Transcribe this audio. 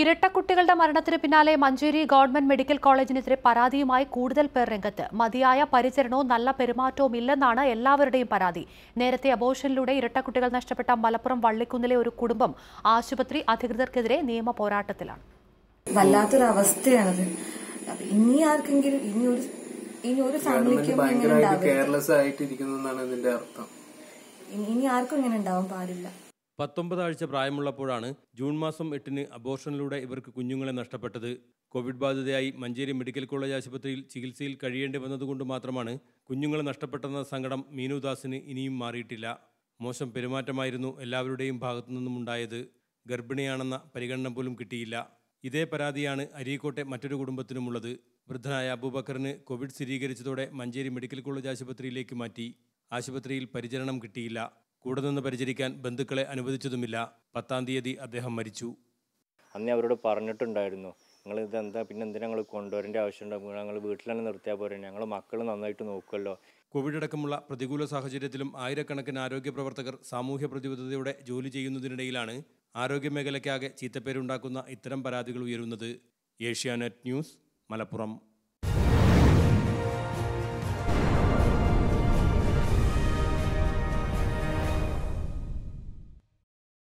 ഇരട്ടക്കുട്ടികളുടെ മരണത്തിന് പിന്നാലെ Manjeri government medical കോളേജിനെതിരെ പരാതിയുമായി കൂടുതൽ പേർ രംഗത്ത് മതിയായ പരിചരണവും നല്ല പെരുമാറ്റവും ഇല്ലെന്നാണ് എല്ലാവരുടെയും പരാതി നേരത്തെ അബോഷനിലൂടെ ഇരട്ടക്കുട്ടികൾ നഷ്ടപ്പെട്ട മലപ്പുറം വള്ളിക്കുന്നിലെ ഒരു കുടുംബം ആശുപത്രി അധികൃതർക്കെതിരെ നിയമ പോരാട്ടത്തിലാണ് ഇനി ആർക്കെങ്കിലും ഇനി ഒരു ഇനി ഒരു ഇതിന്റെ അർത്ഥം ഇനി ആർക്കും ഇങ്ങനെ ഉണ്ടാവാൻ പാടില്ല പത്തൊമ്പത് ആഴ്ച പ്രായമുള്ളപ്പോഴാണ് ജൂൺ മാസം എട്ടിന് അബോർഷനിലൂടെ ഇവർക്ക് കുഞ്ഞുങ്ങളെ നഷ്ടപ്പെട്ടത് കോവിഡ് ബാധിതയായി മഞ്ചേരി മെഡിക്കൽ കോളേജ് ആശുപത്രിയിൽ ചികിത്സയിൽ കഴിയേണ്ടി വന്നതുകൊണ്ട് മാത്രമാണ് കുഞ്ഞുങ്ങളെ നഷ്ടപ്പെട്ടെന്ന സങ്കടം മീനുദാസിന് ഇനിയും മാറിയിട്ടില്ല മോശം പെരുമാറ്റമായിരുന്നു എല്ലാവരുടെയും ഭാഗത്തു നിന്നും ഗർഭിണിയാണെന്ന പരിഗണന പോലും കിട്ടിയില്ല ഇതേ പരാതിയാണ് അരീക്കോട്ടെ മറ്റൊരു കുടുംബത്തിനുമുള്ളത് വൃദ്ധനായ അബൂബക്കറിന് കോവിഡ് സ്ഥിരീകരിച്ചതോടെ മഞ്ചേരി മെഡിക്കൽ കോളേജ് ആശുപത്രിയിലേക്ക് മാറ്റി ആശുപത്രിയിൽ പരിചരണം കിട്ടിയില്ല കൂടെ നിന്ന് പരിചരിക്കാൻ ബന്ധുക്കളെ അനുവദിച്ചതുമില്ല പത്താം തീയതി അദ്ദേഹം മരിച്ചു അന്നേ അവരോട് പറഞ്ഞിട്ടുണ്ടായിരുന്നു നിങ്ങൾ ഇതെന്താ പിന്നെ എന്തിനാ ഞങ്ങൾ കൊണ്ടുവരേണ്ട ആവശ്യമുണ്ടോ ഞങ്ങൾ വീട്ടിൽ തന്നെ നിർത്തിയാൽ പോരെ ഞങ്ങൾ മക്കൾ നന്നായിട്ട് നോക്കുമല്ലോ കോവിഡ് അടക്കമുള്ള പ്രതികൂല സാഹചര്യത്തിലും ആയിരക്കണക്കിന് ആരോഗ്യ പ്രവർത്തകർ സാമൂഹ്യ പ്രതിബദ്ധതയോടെ ജോലി ചെയ്യുന്നതിനിടയിലാണ് ആരോഗ്യ മേഖലയ്ക്കാകെ ചീത്തപ്പേരുണ്ടാക്കുന്ന ഇത്തരം പരാതികൾ ഉയരുന്നത് ഏഷ്യാനെറ്റ് ന്യൂസ് മലപ്പുറം